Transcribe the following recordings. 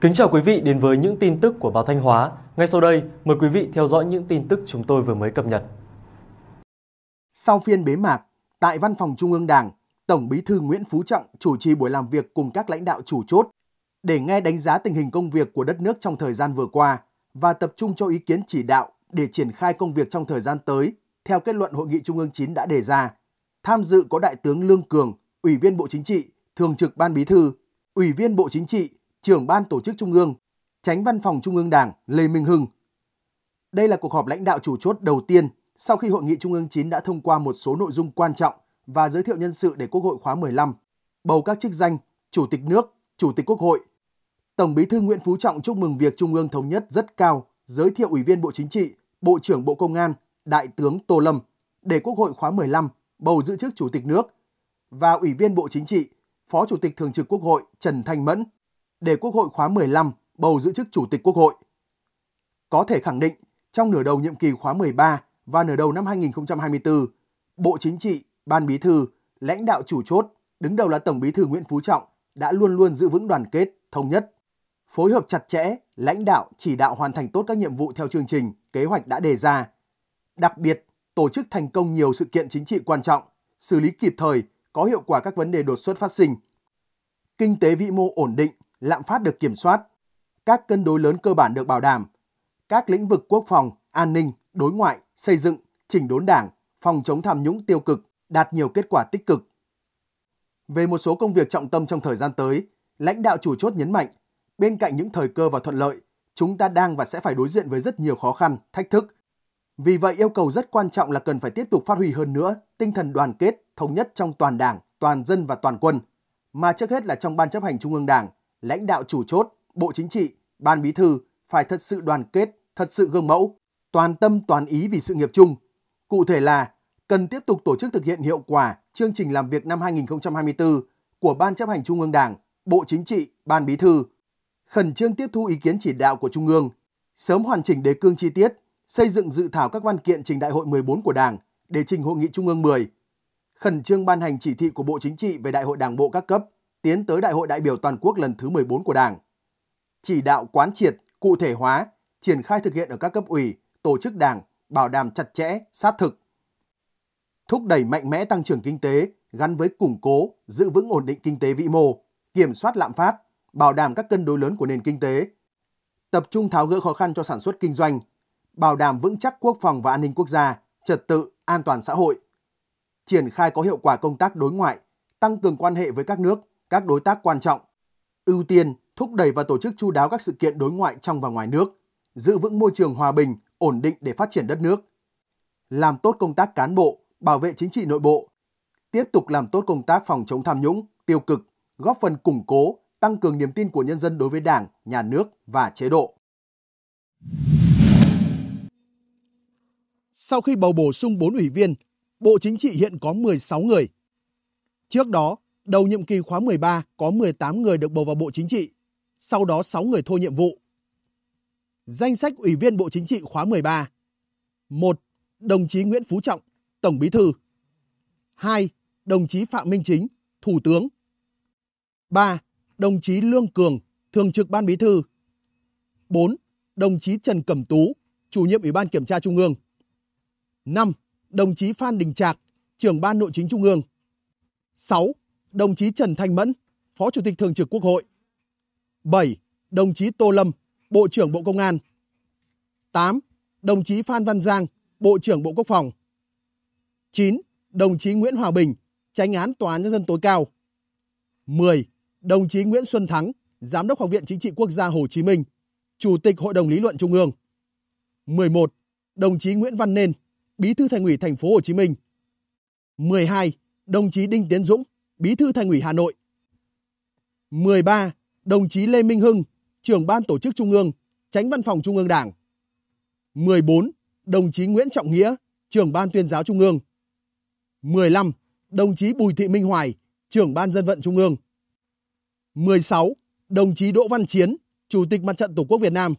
Kính chào quý vị đến với những tin tức của báo Thanh Hóa. Ngay sau đây, mời quý vị theo dõi những tin tức chúng tôi vừa mới cập nhật. Sau phiên bế mạc, tại Văn phòng Trung ương Đảng, Tổng Bí thư Nguyễn Phú Trọng chủ trì buổi làm việc cùng các lãnh đạo chủ chốt để nghe đánh giá tình hình công việc của đất nước trong thời gian vừa qua và tập trung cho ý kiến chỉ đạo để triển khai công việc trong thời gian tới theo kết luận hội nghị Trung ương 9 đã đề ra. Tham dự có Đại tướng Lương Cường, Ủy viên Bộ Chính trị, Thường trực Ban Bí thư, Ủy viên Bộ Chính trị, trưởng ban tổ chức Trung ương, tránh văn phòng Trung ương Đảng Lê Minh Hưng. Đây là cuộc họp lãnh đạo chủ chốt đầu tiên sau khi Hội nghị Trung ương 9 đã thông qua một số nội dung quan trọng và giới thiệu nhân sự để Quốc hội khóa 15, bầu các chức danh Chủ tịch nước, Chủ tịch Quốc hội. Tổng Bí thư Nguyễn Phú Trọng chúc mừng việc Trung ương thống nhất rất cao, giới thiệu Ủy viên Bộ Chính trị, Bộ trưởng Bộ Công an, Đại tướng Tô Lâm để Quốc hội khóa 15 bầu giữ chức Chủ tịch nước và Ủy viên Bộ Chính trị, Phó Chủ tịch Thường trực Quốc hội Trần Thanh Mẫn để Quốc hội khóa 15 bầu giữ chức Chủ tịch Quốc hội. Có thể khẳng định, trong nửa đầu nhiệm kỳ khóa 13 và nửa đầu năm 2024, Bộ Chính trị, Ban Bí thư, lãnh đạo chủ chốt, đứng đầu là Tổng Bí thư Nguyễn Phú Trọng đã luôn luôn giữ vững đoàn kết, thống nhất, phối hợp chặt chẽ, lãnh đạo chỉ đạo hoàn thành tốt các nhiệm vụ theo chương trình, kế hoạch đã đề ra. Đặc biệt, tổ chức thành công nhiều sự kiện chính trị quan trọng, xử lý kịp thời, có hiệu quả các vấn đề đột xuất phát sinh. Kinh tế vĩ mô ổn định, lạm phát được kiểm soát, các cân đối lớn cơ bản được bảo đảm, các lĩnh vực quốc phòng, an ninh, đối ngoại, xây dựng, chỉnh đốn đảng, phòng chống tham nhũng tiêu cực đạt nhiều kết quả tích cực. Về một số công việc trọng tâm trong thời gian tới, lãnh đạo chủ chốt nhấn mạnh, bên cạnh những thời cơ và thuận lợi, chúng ta đang và sẽ phải đối diện với rất nhiều khó khăn, thách thức. Vì vậy yêu cầu rất quan trọng là cần phải tiếp tục phát huy hơn nữa tinh thần đoàn kết, thống nhất trong toàn đảng, toàn dân và toàn quân, mà trước hết là trong ban chấp hành Trung ương Đảng, lãnh đạo chủ chốt, Bộ Chính trị, Ban Bí thư phải thật sự đoàn kết, thật sự gương mẫu, toàn tâm toàn ý vì sự nghiệp chung. Cụ thể là cần tiếp tục tổ chức thực hiện hiệu quả chương trình làm việc năm 2024 của Ban chấp hành Trung ương Đảng, Bộ Chính trị, Ban Bí thư, khẩn trương tiếp thu ý kiến chỉ đạo của Trung ương, sớm hoàn chỉnh đề cương chi tiết, xây dựng dự thảo các văn kiện trình Đại hội 14 của Đảng để trình Hội nghị Trung ương 10, khẩn trương ban hành chỉ thị của Bộ Chính trị về Đại hội Đảng bộ các cấp – tiến tới Đại hội đại biểu toàn quốc lần thứ 14 của Đảng. Chỉ đạo quán triệt, cụ thể hóa, triển khai thực hiện ở các cấp ủy, tổ chức Đảng, bảo đảm chặt chẽ, sát thực. Thúc đẩy mạnh mẽ tăng trưởng kinh tế gắn với củng cố, giữ vững ổn định kinh tế vĩ mô, kiểm soát lạm phát, bảo đảm các cân đối lớn của nền kinh tế. Tập trung tháo gỡ khó khăn cho sản xuất kinh doanh, bảo đảm vững chắc quốc phòng và an ninh quốc gia, trật tự, an toàn xã hội. Triển khai có hiệu quả công tác đối ngoại, tăng cường quan hệ với các nước, các đối tác quan trọng, ưu tiên thúc đẩy và tổ chức chu đáo các sự kiện đối ngoại trong và ngoài nước, giữ vững môi trường hòa bình, ổn định để phát triển đất nước, làm tốt công tác cán bộ, bảo vệ chính trị nội bộ, tiếp tục làm tốt công tác phòng chống tham nhũng, tiêu cực, góp phần củng cố, tăng cường niềm tin của nhân dân đối với Đảng, nhà nước và chế độ. Sau khi bầu bổ sung 4 ủy viên, Bộ Chính trị hiện có 16 người. Trước đó, Đầu nhiệm kỳ khóa 13 có 18 người được bầu vào Bộ Chính trị, sau đó 6 người thôi nhiệm vụ. Danh sách Ủy viên Bộ Chính trị khóa 13 1. Đồng chí Nguyễn Phú Trọng, Tổng Bí Thư 2. Đồng chí Phạm Minh Chính, Thủ tướng 3. Đồng chí Lương Cường, Thường trực Ban Bí Thư 4. Đồng chí Trần Cẩm Tú, Chủ nhiệm Ủy ban Kiểm tra Trung ương 5. Đồng chí Phan Đình Trạc, Trưởng Ban Nội chính Trung ương 6 đồng chí Trần Thanh Mẫn, Phó Chủ tịch Thường trực Quốc hội. 7. Đồng chí Tô Lâm, Bộ trưởng Bộ Công an. 8. Đồng chí Phan Văn Giang, Bộ trưởng Bộ Quốc phòng. 9. Đồng chí Nguyễn Hòa Bình, Tránh án Tòa án Nhân dân tối cao. 10. Đồng chí Nguyễn Xuân Thắng, Giám đốc Học viện Chính trị Quốc gia Hồ Chí Minh, Chủ tịch Hội đồng lý luận Trung ương. 11. Đồng chí Nguyễn Văn Nên, Bí thư Thành ủy Thành phố Hồ Chí Minh. 12. Đồng chí Đinh Tiến Dũng, Bí thư Thành ủy Hà Nội. 13. Đồng chí Lê Minh Hưng, trưởng ban tổ chức Trung ương, tránh văn phòng Trung ương Đảng. 14. Đồng chí Nguyễn Trọng Nghĩa, trưởng ban tuyên giáo Trung ương. 15. Đồng chí Bùi Thị Minh Hoài, trưởng ban dân vận Trung ương. 16. Đồng chí Đỗ Văn Chiến, Chủ tịch Mặt trận Tổ quốc Việt Nam.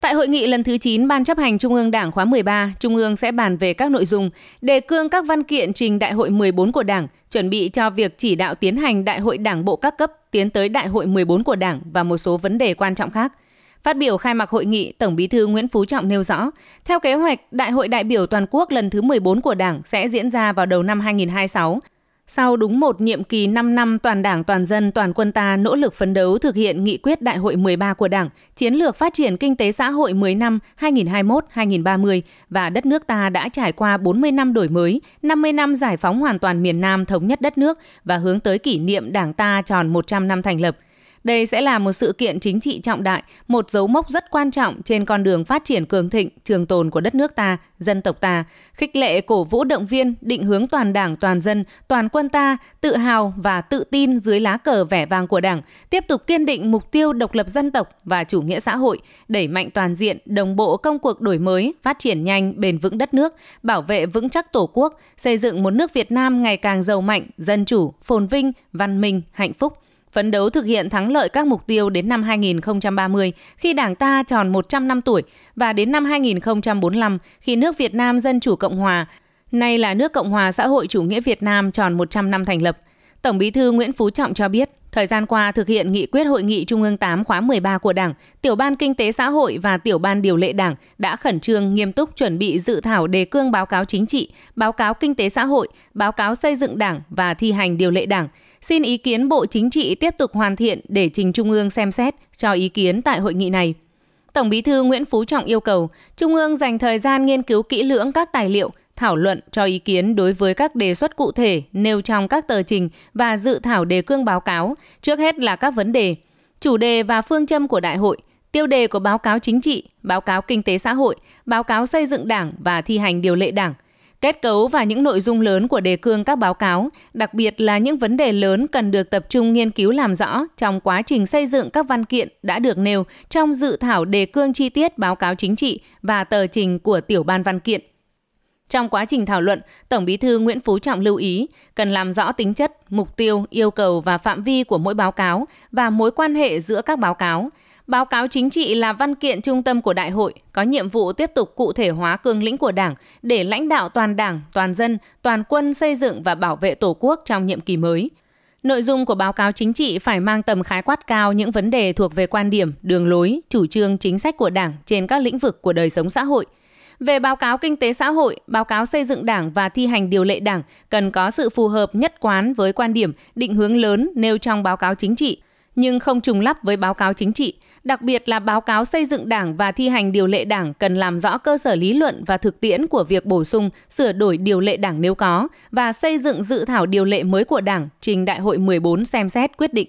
Tại hội nghị lần thứ 9 Ban chấp hành Trung ương Đảng khóa 13, Trung ương sẽ bàn về các nội dung, đề cương các văn kiện trình Đại hội 14 của Đảng, chuẩn bị cho việc chỉ đạo tiến hành Đại hội Đảng bộ các cấp tiến tới Đại hội 14 của Đảng và một số vấn đề quan trọng khác. Phát biểu khai mạc hội nghị, Tổng Bí thư Nguyễn Phú Trọng nêu rõ, theo kế hoạch, Đại hội đại biểu toàn quốc lần thứ 14 của Đảng sẽ diễn ra vào đầu năm 2026 sau đúng một nhiệm kỳ 5 năm toàn đảng toàn dân toàn quân ta nỗ lực phấn đấu thực hiện nghị quyết đại hội 13 của Đảng, chiến lược phát triển kinh tế xã hội 10 năm 2021-2030 và đất nước ta đã trải qua 40 năm đổi mới, 50 năm giải phóng hoàn toàn miền Nam thống nhất đất nước và hướng tới kỷ niệm Đảng ta tròn 100 năm thành lập – đây sẽ là một sự kiện chính trị trọng đại, một dấu mốc rất quan trọng trên con đường phát triển cường thịnh, trường tồn của đất nước ta, dân tộc ta, khích lệ cổ vũ động viên, định hướng toàn đảng, toàn dân, toàn quân ta tự hào và tự tin dưới lá cờ vẻ vang của Đảng, tiếp tục kiên định mục tiêu độc lập dân tộc và chủ nghĩa xã hội, đẩy mạnh toàn diện, đồng bộ công cuộc đổi mới, phát triển nhanh, bền vững đất nước, bảo vệ vững chắc Tổ quốc, xây dựng một nước Việt Nam ngày càng giàu mạnh, dân chủ, phồn vinh, văn minh, hạnh phúc – phấn đấu thực hiện thắng lợi các mục tiêu đến năm 2030 khi Đảng ta tròn 100 năm tuổi và đến năm 2045 khi nước Việt Nam Dân Chủ Cộng Hòa, nay là nước Cộng hòa xã hội chủ nghĩa Việt Nam tròn 100 năm thành lập. Tổng Bí thư Nguyễn Phú Trọng cho biết, thời gian qua thực hiện nghị quyết hội nghị Trung ương 8 khóa 13 của Đảng, tiểu ban kinh tế xã hội và tiểu ban điều lệ Đảng đã khẩn trương nghiêm túc chuẩn bị dự thảo đề cương báo cáo chính trị, báo cáo kinh tế xã hội, báo cáo xây dựng Đảng và thi hành điều lệ Đảng, xin ý kiến Bộ Chính trị tiếp tục hoàn thiện để trình Trung ương xem xét cho ý kiến tại hội nghị này. Tổng Bí thư Nguyễn Phú Trọng yêu cầu Trung ương dành thời gian nghiên cứu kỹ lưỡng các tài liệu, thảo luận cho ý kiến đối với các đề xuất cụ thể nêu trong các tờ trình và dự thảo đề cương báo cáo, trước hết là các vấn đề, chủ đề và phương châm của đại hội, tiêu đề của báo cáo chính trị, báo cáo kinh tế xã hội, báo cáo xây dựng Đảng và thi hành điều lệ Đảng – Kết cấu và những nội dung lớn của đề cương các báo cáo, đặc biệt là những vấn đề lớn cần được tập trung nghiên cứu làm rõ trong quá trình xây dựng các văn kiện đã được nêu trong dự thảo đề cương chi tiết báo cáo chính trị và tờ trình của tiểu ban văn kiện. Trong quá trình thảo luận, Tổng Bí thư Nguyễn Phú Trọng lưu ý cần làm rõ tính chất, mục tiêu, yêu cầu và phạm vi của mỗi báo cáo và mối quan hệ giữa các báo cáo, Báo cáo chính trị là văn kiện trung tâm của đại hội, có nhiệm vụ tiếp tục cụ thể hóa cương lĩnh của Đảng để lãnh đạo toàn Đảng, toàn dân, toàn quân xây dựng và bảo vệ Tổ quốc trong nhiệm kỳ mới. Nội dung của báo cáo chính trị phải mang tầm khái quát cao những vấn đề thuộc về quan điểm, đường lối, chủ trương chính sách của Đảng trên các lĩnh vực của đời sống xã hội. Về báo cáo kinh tế xã hội, báo cáo xây dựng Đảng và thi hành điều lệ Đảng cần có sự phù hợp nhất quán với quan điểm, định hướng lớn nêu trong báo cáo chính trị, nhưng không trùng lắp với báo cáo chính trị Đặc biệt là báo cáo xây dựng Đảng và thi hành điều lệ Đảng cần làm rõ cơ sở lý luận và thực tiễn của việc bổ sung, sửa đổi điều lệ Đảng nếu có và xây dựng dự thảo điều lệ mới của Đảng trình Đại hội 14 xem xét quyết định.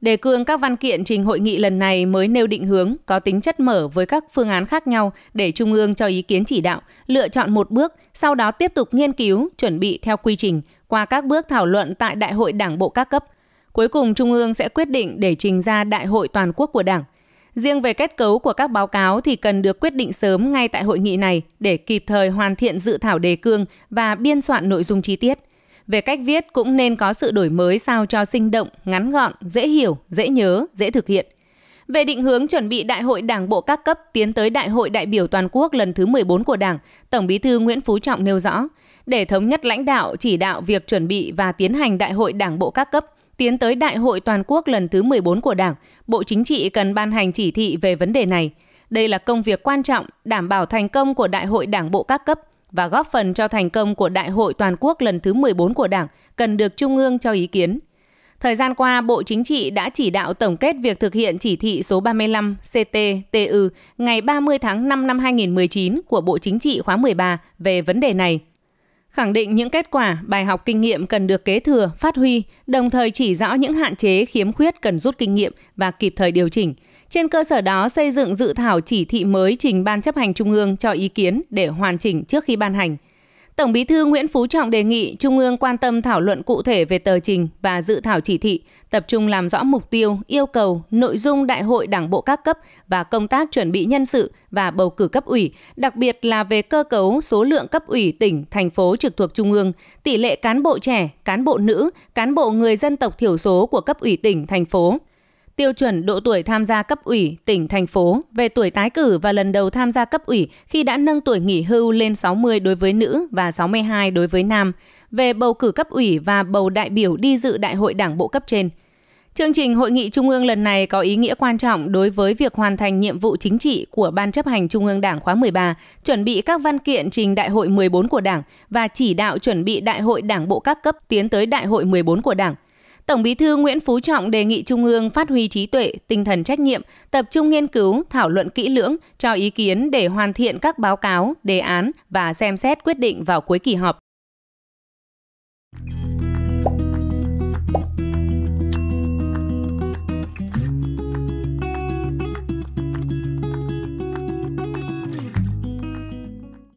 Đề cương các văn kiện trình hội nghị lần này mới nêu định hướng có tính chất mở với các phương án khác nhau để Trung ương cho ý kiến chỉ đạo, lựa chọn một bước, sau đó tiếp tục nghiên cứu, chuẩn bị theo quy trình qua các bước thảo luận tại Đại hội Đảng bộ các cấp. Cuối cùng Trung ương sẽ quyết định để trình ra Đại hội toàn quốc của Đảng – Riêng về kết cấu của các báo cáo thì cần được quyết định sớm ngay tại hội nghị này để kịp thời hoàn thiện dự thảo đề cương và biên soạn nội dung chi tiết. Về cách viết cũng nên có sự đổi mới sao cho sinh động, ngắn gọn, dễ hiểu, dễ nhớ, dễ thực hiện. Về định hướng chuẩn bị Đại hội Đảng bộ các cấp tiến tới Đại hội đại biểu toàn quốc lần thứ 14 của Đảng, Tổng Bí thư Nguyễn Phú Trọng nêu rõ, để thống nhất lãnh đạo chỉ đạo việc chuẩn bị và tiến hành Đại hội Đảng bộ các cấp, Tiến tới Đại hội toàn quốc lần thứ 14 của Đảng, Bộ Chính trị cần ban hành chỉ thị về vấn đề này. Đây là công việc quan trọng đảm bảo thành công của Đại hội Đảng bộ các cấp và góp phần cho thành công của Đại hội toàn quốc lần thứ 14 của Đảng cần được Trung ương cho ý kiến. Thời gian qua, Bộ Chính trị đã chỉ đạo tổng kết việc thực hiện chỉ thị số 35 CTTU ngày 30 tháng 5 năm 2019 của Bộ Chính trị khóa 13 về vấn đề này khẳng định những kết quả, bài học kinh nghiệm cần được kế thừa, phát huy, đồng thời chỉ rõ những hạn chế, khiếm khuyết cần rút kinh nghiệm và kịp thời điều chỉnh. Trên cơ sở đó xây dựng dự thảo chỉ thị mới trình Ban chấp hành Trung ương cho ý kiến để hoàn chỉnh trước khi ban hành – Tổng Bí thư Nguyễn Phú Trọng đề nghị Trung ương quan tâm thảo luận cụ thể về tờ trình và dự thảo chỉ thị, tập trung làm rõ mục tiêu, yêu cầu, nội dung đại hội Đảng bộ các cấp và công tác chuẩn bị nhân sự và bầu cử cấp ủy, đặc biệt là về cơ cấu, số lượng cấp ủy tỉnh, thành phố trực thuộc Trung ương, tỷ lệ cán bộ trẻ, cán bộ nữ, cán bộ người dân tộc thiểu số của cấp ủy tỉnh, thành phố, tiêu chuẩn độ tuổi tham gia cấp ủy tỉnh thành phố về tuổi tái cử và lần đầu tham gia cấp ủy khi đã nâng tuổi nghỉ hưu lên 60 đối với nữ và 62 đối với nam, về bầu cử cấp ủy và bầu đại biểu đi dự đại hội đảng bộ cấp trên. Chương trình hội nghị trung ương lần này có ý nghĩa quan trọng đối với việc hoàn thành nhiệm vụ chính trị của Ban chấp hành Trung ương Đảng khóa 13, chuẩn bị các văn kiện trình Đại hội 14 của Đảng và chỉ đạo chuẩn bị Đại hội Đảng bộ các cấp tiến tới Đại hội 14 của Đảng – Tổng Bí thư Nguyễn Phú Trọng đề nghị Trung ương phát huy trí tuệ, tinh thần trách nhiệm, tập trung nghiên cứu, thảo luận kỹ lưỡng, cho ý kiến để hoàn thiện các báo cáo, đề án và xem xét quyết định vào cuối kỳ họp